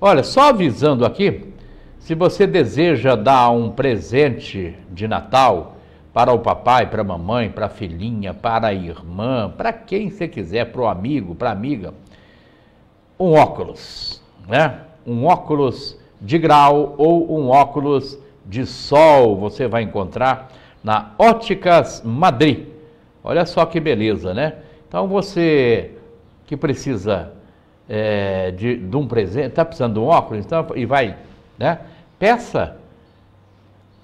Olha, só avisando aqui, se você deseja dar um presente de Natal para o papai, para a mamãe, para a filhinha, para a irmã, para quem você quiser, para o amigo, para a amiga, um óculos, né? Um óculos de grau ou um óculos de sol você vai encontrar na Óticas Madrid. Olha só que beleza, né? Então você que precisa é, de, de, um presente, está precisando de um óculos, então, e vai, né? Peça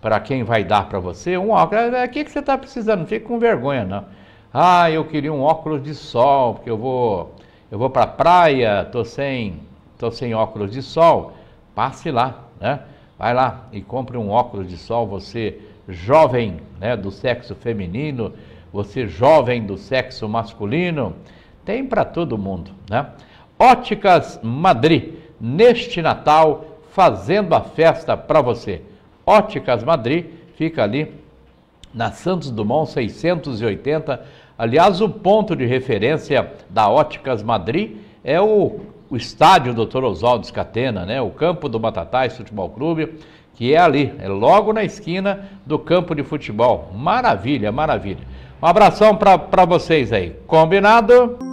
para quem vai dar para você um óculos. O é, é, que, que você está precisando? Não fique com vergonha, não. Ah, eu queria um óculos de sol, porque eu vou, eu vou para a praia, estou sem, tô sem óculos de sol. Passe lá, né? Vai lá e compre um óculos de sol, você jovem né, do sexo feminino, você jovem do sexo masculino, tem para todo mundo, né? Óticas Madrid, neste Natal, fazendo a festa para você. Óticas Madrid fica ali na Santos Dumont 680. Aliás, o ponto de referência da Óticas Madrid é o, o estádio Dr. Oswaldo Escatena, né? o campo do Batatais Futebol Clube, que é ali, é logo na esquina do campo de futebol. Maravilha, maravilha. Um abração para vocês aí. Combinado?